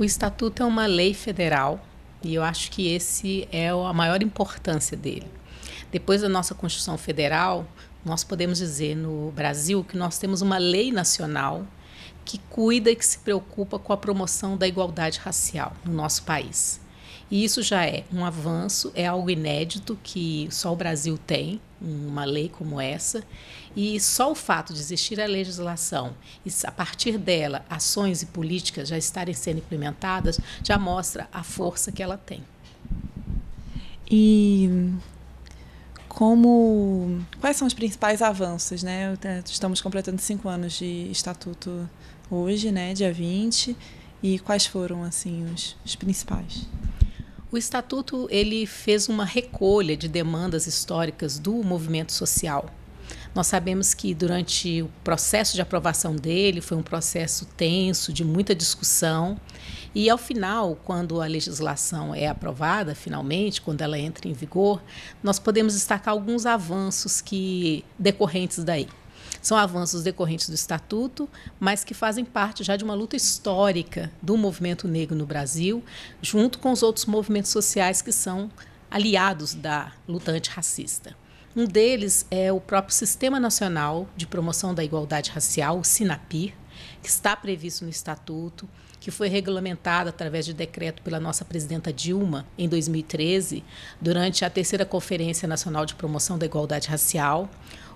O estatuto é uma lei federal e eu acho que esse é a maior importância dele. Depois da nossa Constituição Federal, nós podemos dizer no Brasil que nós temos uma lei nacional que cuida e que se preocupa com a promoção da igualdade racial no nosso país. E isso já é um avanço, é algo inédito que só o Brasil tem uma lei como essa, e só o fato de existir a legislação e a partir dela ações e políticas já estarem sendo implementadas já mostra a força que ela tem. E como quais são os principais avanços, né? Estamos completando cinco anos de estatuto hoje, né? Dia 20. E quais foram assim os, os principais? O estatuto ele fez uma recolha de demandas históricas do movimento social. Nós sabemos que durante o processo de aprovação dele foi um processo tenso, de muita discussão, e ao final, quando a legislação é aprovada, finalmente, quando ela entra em vigor, nós podemos destacar alguns avanços que decorrentes daí. São avanços decorrentes do Estatuto, mas que fazem parte já de uma luta histórica do movimento negro no Brasil, junto com os outros movimentos sociais que são aliados da luta antirracista. Um deles é o próprio Sistema Nacional de Promoção da Igualdade Racial, o SINAPIR, que está previsto no Estatuto, que foi regulamentada através de decreto pela nossa presidenta Dilma em 2013, durante a terceira Conferência Nacional de Promoção da Igualdade Racial.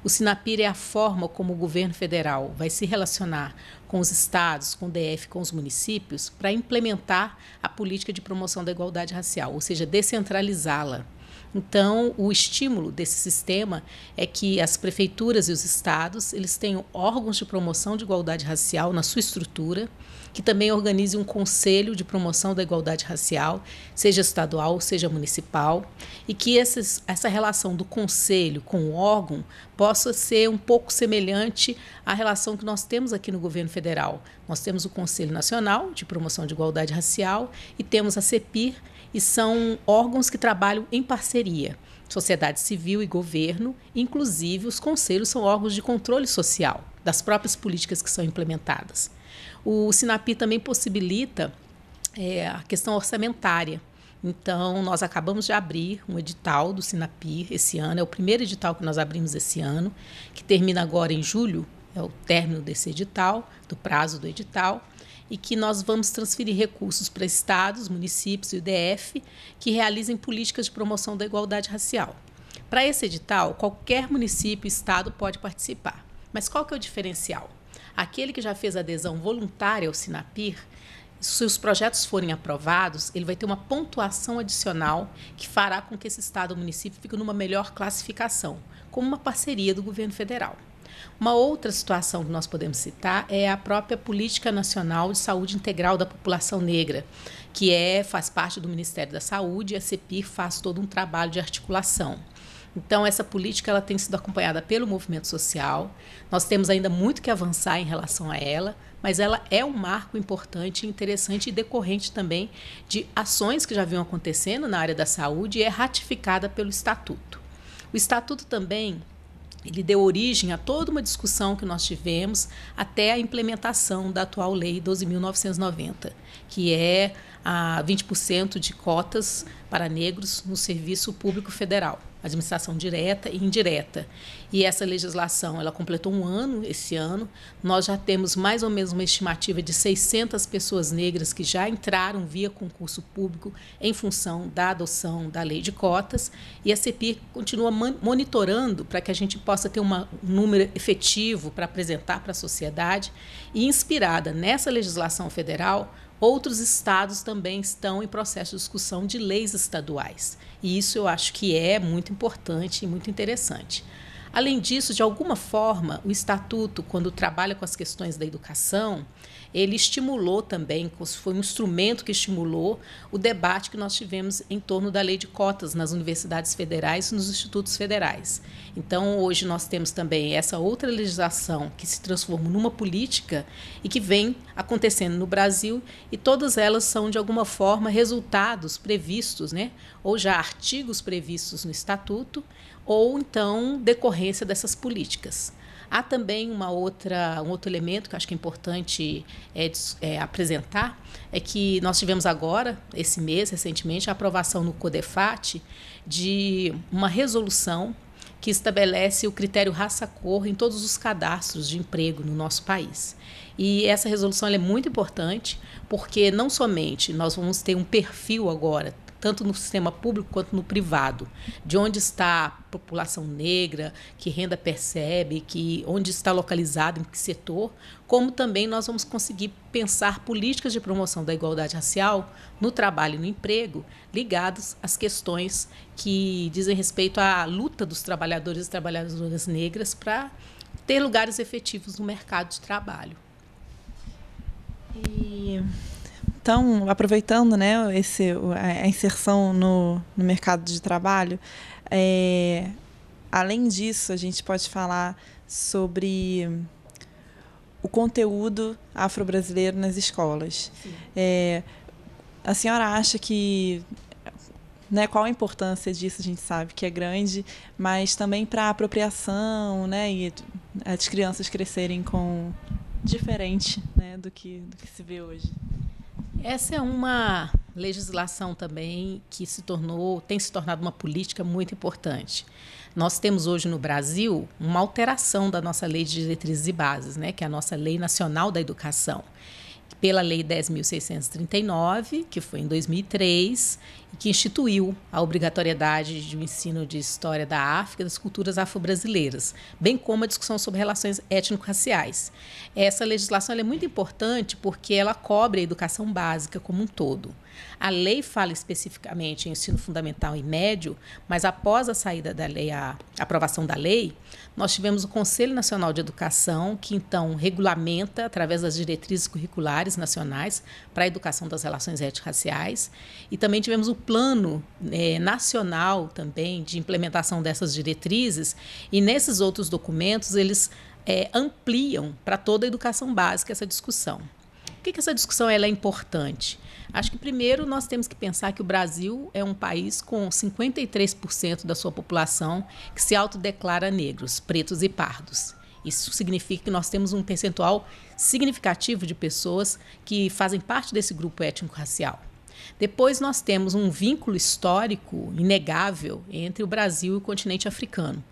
O Sinapir é a forma como o governo federal vai se relacionar com os estados, com o DF, com os municípios, para implementar a política de promoção da igualdade racial, ou seja, descentralizá-la. Então, o estímulo desse sistema é que as prefeituras e os estados eles tenham órgãos de promoção de igualdade racial na sua estrutura que também organize um conselho de promoção da igualdade racial, seja estadual, seja municipal, e que esses, essa relação do conselho com o órgão possa ser um pouco semelhante à relação que nós temos aqui no governo federal. Nós temos o Conselho Nacional de Promoção de Igualdade Racial e temos a CEPIR, e são órgãos que trabalham em parceria sociedade civil e governo, inclusive os conselhos são órgãos de controle social das próprias políticas que são implementadas. O SINAPI também possibilita é, a questão orçamentária. Então, nós acabamos de abrir um edital do SINAPI esse ano, é o primeiro edital que nós abrimos esse ano, que termina agora em julho, é o término desse edital, do prazo do edital, e que nós vamos transferir recursos para estados, municípios e o DF que realizem políticas de promoção da igualdade racial. Para esse edital, qualquer município e estado pode participar. Mas qual que é o diferencial? Aquele que já fez adesão voluntária ao Sinapir, se os projetos forem aprovados, ele vai ter uma pontuação adicional que fará com que esse estado ou município fique numa melhor classificação, como uma parceria do governo federal. Uma outra situação que nós podemos citar é a própria Política Nacional de Saúde Integral da População Negra, que é faz parte do Ministério da Saúde e a CEPIR faz todo um trabalho de articulação. Então essa política ela tem sido acompanhada pelo movimento social. Nós temos ainda muito que avançar em relação a ela, mas ela é um marco importante, interessante e decorrente também de ações que já vinham acontecendo na área da saúde e é ratificada pelo estatuto. O estatuto também ele deu origem a toda uma discussão que nós tivemos até a implementação da atual Lei 12.990, que é a 20% de cotas para negros no Serviço Público Federal administração direta e indireta. E essa legislação, ela completou um ano esse ano. Nós já temos mais ou menos uma estimativa de 600 pessoas negras que já entraram via concurso público em função da adoção da lei de cotas. E a CEPI continua monitorando para que a gente possa ter uma, um número efetivo para apresentar para a sociedade e inspirada nessa legislação federal Outros estados também estão em processo de discussão de leis estaduais. E isso eu acho que é muito importante e muito interessante. Além disso, de alguma forma, o estatuto, quando trabalha com as questões da educação, ele estimulou também, foi um instrumento que estimulou o debate que nós tivemos em torno da lei de cotas nas universidades federais e nos institutos federais. Então, hoje nós temos também essa outra legislação que se transformou numa política e que vem acontecendo no Brasil e todas elas são de alguma forma resultados previstos, né, ou já artigos previstos no estatuto ou então decorrência dessas políticas. Há também uma outra, um outro elemento que eu acho que é importante é, é, apresentar, é que nós tivemos agora, esse mês, recentemente, a aprovação no CODEFAT de uma resolução que estabelece o critério raça-cor em todos os cadastros de emprego no nosso país. E essa resolução é muito importante, porque não somente nós vamos ter um perfil agora tanto no sistema público quanto no privado. De onde está a população negra, que renda percebe, que onde está localizado, em que setor, como também nós vamos conseguir pensar políticas de promoção da igualdade racial no trabalho e no emprego, ligados às questões que dizem respeito à luta dos trabalhadores e trabalhadoras negras para ter lugares efetivos no mercado de trabalho. E então, aproveitando né, esse, a inserção no, no mercado de trabalho. É, além disso, a gente pode falar sobre o conteúdo afro-brasileiro nas escolas. É, a senhora acha que né, qual a importância disso, a gente sabe que é grande, mas também para a apropriação, né, e as crianças crescerem com diferente, né, do que do que se vê hoje. Essa é uma legislação também que se tornou, tem se tornado uma política muito importante. Nós temos hoje no Brasil uma alteração da nossa lei de diretrizes e bases, né, que é a nossa Lei Nacional da Educação, pela Lei 10.639, que foi em 2003, que instituiu a obrigatoriedade de um ensino de história da África e das culturas afro-brasileiras, bem como a discussão sobre relações étnico-raciais. Essa legislação é muito importante porque ela cobre a educação básica como um todo. A lei fala especificamente em ensino fundamental e médio, mas após a saída da lei, a aprovação da lei, nós tivemos o Conselho Nacional de Educação, que então regulamenta, através das diretrizes curriculares nacionais, para a educação das relações étnico-raciais, e também tivemos o plano é, nacional também de implementação dessas diretrizes, e nesses outros documentos eles é, ampliam para toda a educação básica essa discussão. Por que, que essa discussão é importante? Acho que primeiro nós temos que pensar que o Brasil é um país com 53% da sua população que se autodeclara negros, pretos e pardos. Isso significa que nós temos um percentual significativo de pessoas que fazem parte desse grupo étnico-racial. Depois nós temos um vínculo histórico inegável entre o Brasil e o continente africano.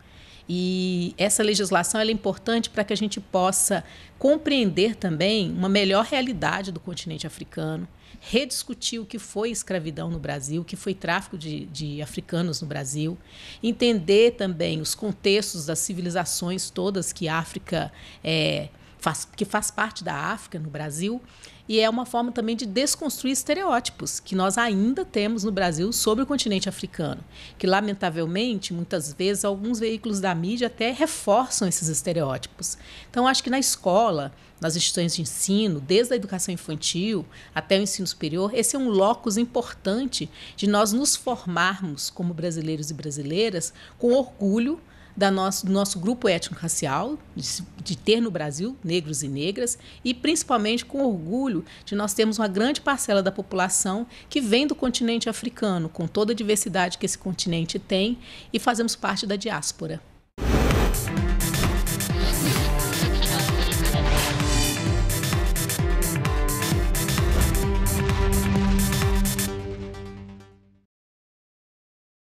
E essa legislação é importante para que a gente possa compreender também uma melhor realidade do continente africano, rediscutir o que foi escravidão no Brasil, o que foi tráfico de, de africanos no Brasil, entender também os contextos das civilizações todas que a África é, faz, que faz parte da África no Brasil, e é uma forma também de desconstruir estereótipos que nós ainda temos no Brasil sobre o continente africano, que lamentavelmente, muitas vezes, alguns veículos da mídia até reforçam esses estereótipos. Então, acho que na escola, nas instituições de ensino, desde a educação infantil até o ensino superior, esse é um locus importante de nós nos formarmos como brasileiros e brasileiras com orgulho da nosso, do nosso grupo étnico-racial, de, de, ter no Brasil negros e negras, e principalmente com orgulho de nós termos uma grande parcela da população que vem do continente africano, com toda a diversidade que esse continente tem, e fazemos parte da diáspora.